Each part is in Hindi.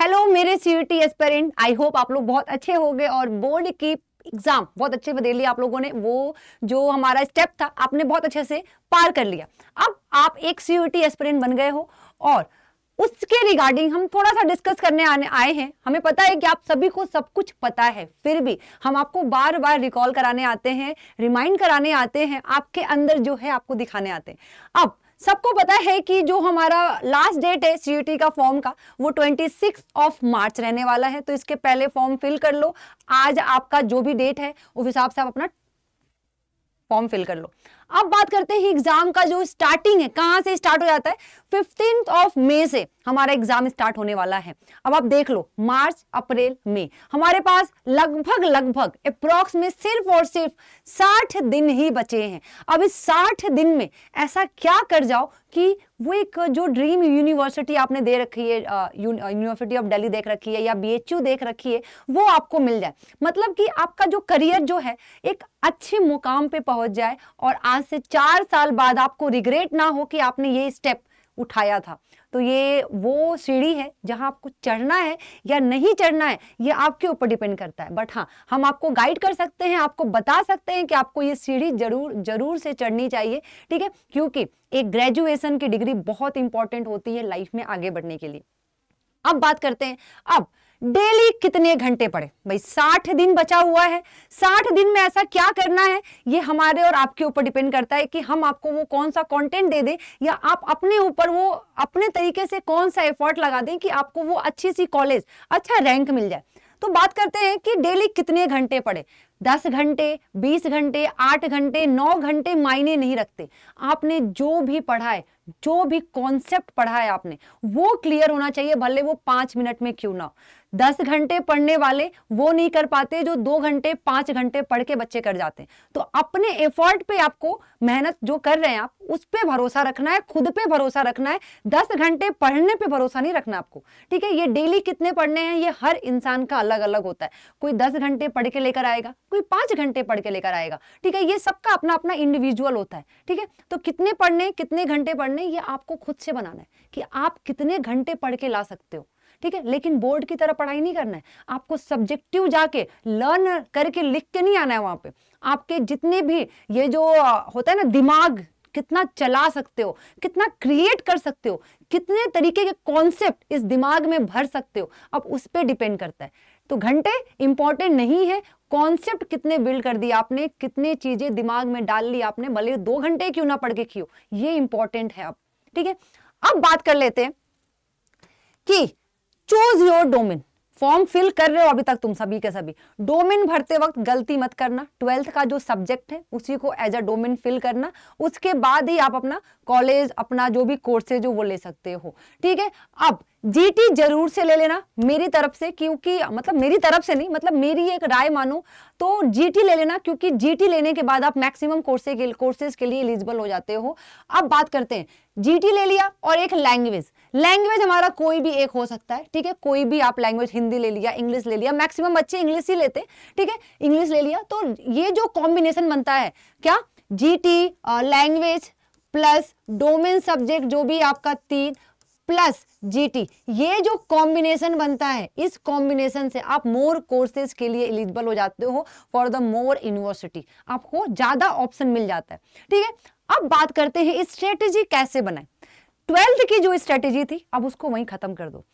हेलो मेरे C U T aspirant I hope आप लोग बहुत अच्छे हो गए और बोर्ड की एग्ज़ाम बहुत अच्छे दे लिया आप लोगों ने वो जो हमारा स्टेप था आपने बहुत अच्छे से पार कर लिया अब आप एक सी यू टी एस्पेरेंट बन गए हो और उसके रिगार्डिंग हम थोड़ा सा डिस्कस करने आने आए हैं हमें पता है कि आप सभी को सब कुछ पता है फिर भी हम आपको बार बार रिकॉल कराने आते हैं रिमाइंड कराने आते हैं आपके अंदर जो है आपको दिखाने आते हैं अब सबको पता है कि जो हमारा लास्ट डेट है सीयूटी का फॉर्म का वो 26 ऑफ मार्च रहने वाला है तो इसके पहले फॉर्म फिल कर लो आज आपका जो भी डेट है उस हिसाब से आप अपना फॉर्म फिल कर लो अब बात करते हैं एग्जाम का जो स्टार्टिंग है कहां से स्टार्ट हो जाता है फिफ्टीन ऑफ मे से हमारा एग्जाम स्टार्ट होने वाला है अब आप देख लो मार्च अप्रैल मई हमारे पास लगभग लगभग अप्रोक्स में सिर्फ और सिर्फ साठ दिन ही बचे हैं अब इस साठ दिन में ऐसा क्या कर जाओ कि वो एक जो ड्रीम यूनिवर्सिटी आपने दे रखी है यूनिवर्सिटी ऑफ दिल्ली देख रखी है या बीएचयू देख रखी है वो आपको मिल जाए मतलब कि आपका जो करियर जो है एक अच्छे मुकाम पे पहुंच जाए और आज आज से चार साल बाद आपको रिग्रेट ना हो कि आपने ये स्टेप उठाया था तो ये वो सीढ़ी है जहां आपको चढ़ना है या नहीं चढ़ना है ये आपके ऊपर डिपेंड करता है बट हाँ हम आपको गाइड कर सकते हैं आपको बता सकते हैं कि आपको ये सीढ़ी जरूर जरूर से चढ़नी चाहिए ठीक है क्योंकि एक ग्रेजुएशन की डिग्री बहुत इंपॉर्टेंट होती है लाइफ में आगे बढ़ने के लिए अब बात करते हैं अब डेली कितने घंटे पढ़े भाई साठ दिन बचा हुआ है साठ दिन में ऐसा क्या करना है ये हमारे और आपके ऊपर डिपेंड करता है कि हम आपको वो कौन सा कंटेंट दे दें या आप अपने ऊपर वो अपने तरीके से कौन सा एफर्ट लगा दें कि आपको वो अच्छी सी कॉलेज अच्छा रैंक मिल जाए तो बात करते हैं कि डेली कितने घंटे पढ़े दस घंटे बीस घंटे आठ घंटे नौ घंटे मायने नहीं रखते आपने जो भी पढ़ा है जो भी कॉन्सेप्ट पढ़ा है आपने वो क्लियर होना चाहिए भले वो पांच मिनट में क्यों ना दस घंटे पढ़ने वाले वो नहीं कर पाते जो दो घंटे पांच घंटे पढ़ के बच्चे कर जाते हैं तो अपने एफर्ट पे आपको मेहनत जो कर रहे हैं आप उस पर भरोसा रखना है खुद पे भरोसा रखना है दस घंटे पढ़ने पे भरोसा नहीं रखना आपको ठीक है ये डेली कितने पढ़ने हैं ये हर इंसान का अलग अलग होता है कोई दस घंटे पढ़ के लेकर आएगा कोई पांच घंटे पढ़ के लेकर आएगा ठीक है ये सबका अपना अपना इंडिविजुअल होता है ठीक है तो कितने पढ़ने कितने घंटे पढ़ने जानना है ये आपको खुद से बनाना है कि आप कितने घंटे पढ़ के ला सकते हो ठीक है लेकिन बोर्ड की तरह पढ़ाई नहीं करना है आपको सब्जेक्टिव जाके लर्न करके लिख के नहीं आना है वहां पे आपके जितने भी ये जो होता है ना दिमाग कितना चला सकते हो कितना क्रिएट कर सकते हो कितने तरीके के कॉन्सेप्ट इस दिमाग में भर सकते हो अब उस पर डिपेंड करता है तो घंटे इंपॉर्टेंट नहीं है कॉन्सेप्ट कितने बिल्ड कर दिए आपने कितने चीजें दिमाग में डाल ली आपने भले दो घंटे क्यों ना पढ़ के क्यों ये इंपॉर्टेंट है अब ठीक है अब बात कर लेते हैं कि choose your domain form fill कर रहे हो अभी तक तुम सभी के सभी डोमेन भरते वक्त गलती मत करना ट्वेल्थ का जो सब्जेक्ट है उसी को एज अ डोमेन फिल करना उसके बाद ही आप अपना कॉलेज अपना जो भी कोर्सेज हो वो ले सकते हो ठीक है अब जीटी जरूर से ले लेना मेरी तरफ से क्योंकि मतलब मेरी तरफ से नहीं मतलब मेरी एक राय मानो तो जीटी ले लेना क्योंकि जीटी लेने के बाद आप मैक्सिमम कोर्सेज के कोर्सेज के लिए एलिजिबल हो जाते हो अब बात करते हैं जीटी ले लिया और एक लैंग्वेज लैंग्वेज हमारा कोई भी एक हो सकता है ठीक है कोई भी आप लैंग्वेज हिंदी ले लिया इंग्लिश ले लिया मैक्सिमम बच्चे इंग्लिश ही लेते ठीक है इंग्लिश ले लिया तो ये जो कॉम्बिनेशन बनता है क्या G T language plus domain subject जो भी आपका तीन प्लस जीटी ये जो कॉम्बिनेशन बनता है इस कॉम्बिनेशन से आप मोर कोर्सेज के लिए एलिजिबल हो जाते हो फॉर द मोर यूनिवर्सिटी आपको ज़्यादा ऑप्शन मिल जाता है ठीक है अब बात करते हैं स्ट्रेटेजी कैसे बनाए ट्वेल्थ की जो स्ट्रेटेजी थी अब उसको वहीं खत्म कर दो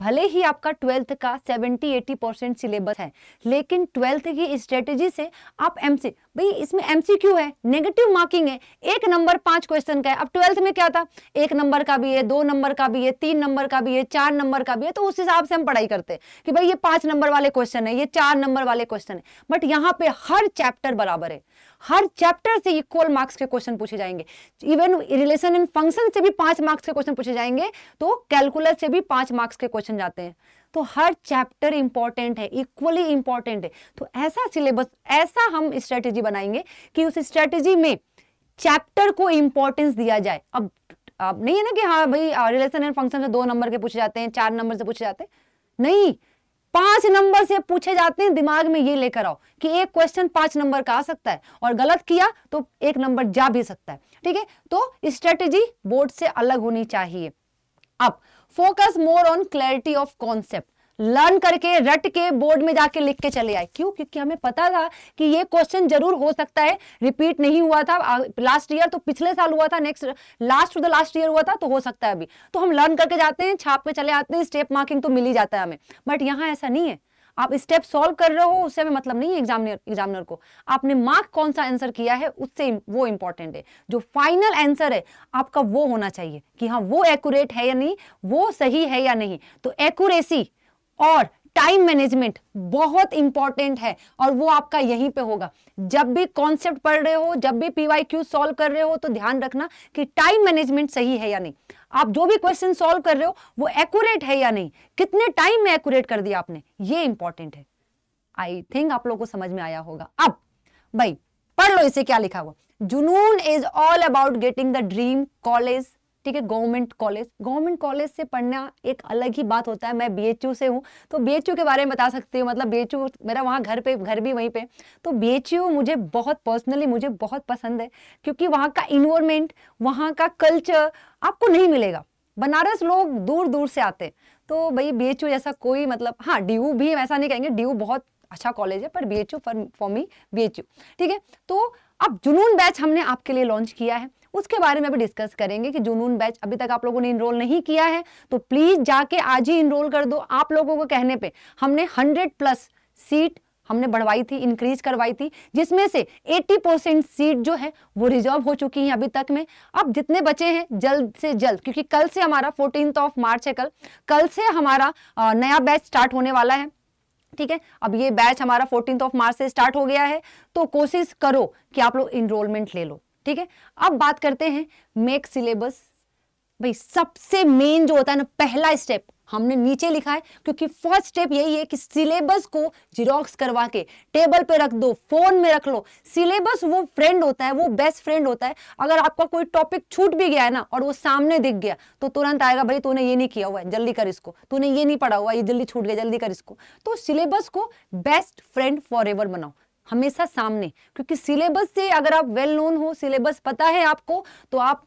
भले ही आपका ट्वेल्थ का 70-80 परसेंट सिलेबस है लेकिन ट्वेल्थ की स्ट्रेटेजी से आप एमसी भाई इसमें एम सी है नेगेटिव मार्किंग है एक नंबर पांच क्वेश्चन का है अब ट्वेल्थ में क्या था एक नंबर का भी है दो नंबर का भी है तीन नंबर का भी है चार नंबर का भी है तो उस हिसाब से हम पढ़ाई करते हैं कि भाई ये पांच नंबर वाले क्वेश्चन है ये चार नंबर वाले क्वेश्चन है बट यहाँ पे हर चैप्टर बराबर है हर चैप्टर से इक्वल मार्क्स के क्वेश्चन पूछे जाएंगे इवन रिलेशन एंड फंक्शन से भी पांच मार्क्स के क्वेश्चन पूछे जाएंगे तो कैलकुलस से भी पांच मार्क्स के क्वेश्चन जाते हैं तो हर चैप्टर इंपॉर्टेंट है इक्वली इंपॉर्टेंट है तो ऐसा सिलेबस ऐसा हम स्ट्रेटेजी बनाएंगे कि उस स्ट्रेटेजी में चैप्टर को इंपॉर्टेंस दिया जाए अब अब नहीं है ना कि हाँ भाई रिलेशन एंड फंक्शन से दो नंबर के पूछे जाते हैं चार नंबर से पूछे जाते हैं नहीं पांच नंबर से पूछे जाते हैं दिमाग में ये लेकर आओ कि एक क्वेश्चन पांच नंबर का आ सकता है और गलत किया तो एक नंबर जा भी सकता है ठीक है तो स्ट्रेटेजी बोर्ड से अलग होनी चाहिए अब focus more on clarity of concept learn करके रट के बोर्ड में जाके लिख के चले आए क्यों क्योंकि हमें पता था कि ये क्वेश्चन जरूर हो सकता है रिपीट नहीं हुआ था लास्ट ईयर तो पिछले साल हुआ था next last to the last year हुआ था तो हो सकता है अभी तो हम लर्न करके जाते हैं छाप के चले आते हैं स्टेप मार्किंग तो मिल ही जाता है हमें बट यहाँ ऐसा नहीं है आप स्टेप सॉल्व कर रहे हो उससे हमें मतलब नहीं है एग्जामिनर एग्जामिनर को आपने मार्क कौन सा आंसर किया है उससे वो इंपॉर्टेंट है जो फाइनल आंसर है आपका वो होना चाहिए कि हाँ वो एक्यूरेट है या नहीं वो सही है या नहीं तो एक्यूरेसी और टाइम मैनेजमेंट बहुत इंपॉर्टेंट है और वो आपका यहीं पे होगा जब भी कॉन्सेप्ट पढ़ रहे हो जब भी पीवाईक्यू सॉल्व कर रहे हो तो ध्यान रखना कि टाइम मैनेजमेंट सही है या नहीं आप जो भी क्वेश्चन सॉल्व कर रहे हो वो एक्यूरेट है या नहीं कितने टाइम में एक्यूरेट कर दिया आपने ये इंपॉर्टेंट है आई थिंक आप लोगों को समझ में आया होगा अब भाई पढ़ लो इसे क्या लिखा हुआ Junoon is all about getting the dream college ठीक है गवर्नमेंट कॉलेज गवर्नमेंट कॉलेज से पढ़ना एक अलग ही बात होता है मैं बी से हूँ तो बी के बारे में बता सकती हूँ मतलब बी मेरा वहाँ घर पे घर भी वहीं पे तो बी मुझे बहुत पर्सनली मुझे बहुत पसंद है क्योंकि वहाँ का इन्वायरमेंट वहाँ का कल्चर आपको नहीं मिलेगा बनारस लोग दूर दूर से आते हैं तो भाई बी जैसा कोई मतलब हाँ डी भी ऐसा नहीं कहेंगे डी बहुत अच्छा कॉलेज है पर B H U for me B H U ठीक है तो अब जुनून बैच हमने आपके लिए लॉन्च किया है उसके बारे में भी डिस्कस करेंगे कि जुनून बैच अभी तक आप लोगों ने इनरोल नहीं किया है तो प्लीज़ जाके आज ही इनरोल कर दो आप लोगों को कहने पे हमने 100 प्लस सीट हमने बढ़वाई थी इंक्रीज करवाई थी जिसमें से 80 परसेंट सीट जो है वो रिजर्व हो चुकी है अभी तक में अब जितने बचे हैं जल्द से जल्द क्योंकि कल से हमारा फोर्टीन ऑफ मार्च है कल कल से हमारा नया बैच स्टार्ट होने वाला है ठीक है अब ये बैच हमारा फोर्टीन ऑफ मार्च से स्टार्ट हो गया है तो कोशिश करो कि आप लोग इनरोलमेंट ले लो ठीक है अब बात करते हैं मेक सिलेबस भाई सबसे मेन जो होता है ना पहला स्टेप हमने नीचे लिखा है क्योंकि फर्स्ट स्टेप यही है कि सिलेबस को जिरोक्स करवा के टेबल पे रख दो फोन में रख लो सिलेबस वो फ्रेंड होता है वो बेस्ट फ्रेंड होता है अगर आपका कोई टॉपिक छूट भी गया है ना और वो सामने दिख गया तो तुरंत आएगा भाई तूने ये नहीं किया हुआ है जल्दी कर इसको तूने ये नहीं पढ़ा हुआ ये जल्दी छूट गया जल्दी कर इसको तो सिलेबस को बेस्ट फ्रेंड फॉर बनाओ हमेशा सामने क्योंकि सिलेबस से अगर आप वेल well नोन हो सिलेबस पता है आपको तो आप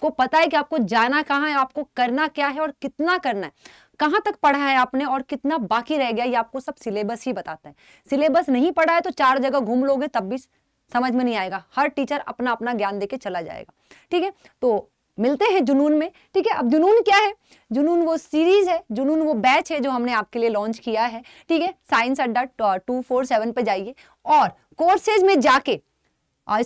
आपको पता है कि आपको जाना कहाँ है आपको करना क्या है और कितना करना है कहाँ तक पढ़ा है आपने और कितना बाकी रह गया ये आपको सब सिलेबस ही बताते हैं सिलेबस नहीं पढ़ा है तो चार जगह घूम लोगे तब भी समझ में नहीं आएगा हर टीचर अपना अपना ज्ञान देके चला जाएगा ठीक है तो मिलते हैं जुनून में ठीक है अब जुनून क्या है जुनून वो सीरीज है जुनून वो बैच है जो हमने आपके लिए लॉन्च किया है ठीक है साइंस अड्डा टू फोर सेवन पर जाइए और कोर्सेज में जाके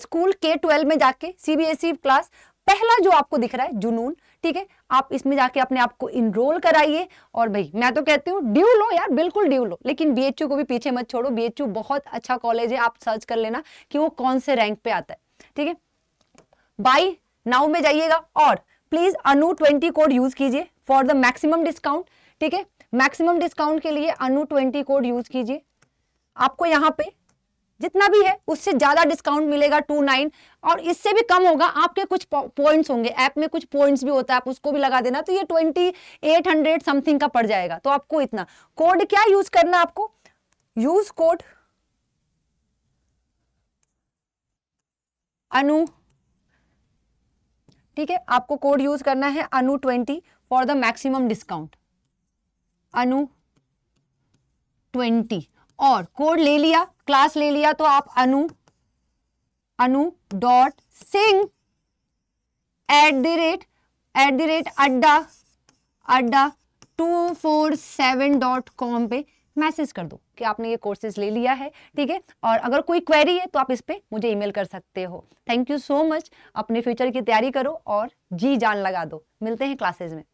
स्कूल के ट्वेल्व में जाके सीबीएसई क्लास पहला जो आपको दिख रहा है जुनून ठीक है आप इसमें जाके अपने आप को इनरोल कराइए और भाई मैं तो कहती हूँ ड्यू लो यार बिल्कुल ड्यू लो लेकिन बी को भी पीछे मत छोड़ो बीएचयू बहुत अच्छा कॉलेज है आप सर्च कर लेना कि वो कौन से रैंक पे आता है ठीक है बाई नाउ में जाइएगा और please Anu twenty code use कीजिए फॉर द मैक्सिमम डिस्काउंट ठीक है मैक्सिमम डिस्काउंट के लिए अनु ट्वेंटी कोड यूज कीजिए आपको यहाँ पे जितना भी है उससे ज़्यादा डिस्काउंट मिलेगा टू नाइन और इससे भी कम होगा आपके कुछ पॉइंट्स होंगे ऐप में कुछ पॉइंट्स भी होता है आप उसको भी लगा देना तो ये ट्वेंटी एट हंड्रेड समथिंग का पड़ जाएगा तो आपको इतना कोड क्या यूज़ करना आपको यूज़ कोड अनु ठीक है आपको कोड यूज करना है Anu twenty for the maximum discount Anu twenty और कोड ले लिया क्लास ले लिया तो आप Anu Anu dot Singh at the rate at the rate Adda Adda two four seven dot com पे मैसेज कर दो कि आपने ये कोर्सेज ले लिया है ठीक है और अगर कोई क्वेरी है तो आप इस पर मुझे ईमेल कर सकते हो थैंक यू सो मच अपने फ्यूचर की तैयारी करो और जी जान लगा दो मिलते हैं क्लासेज में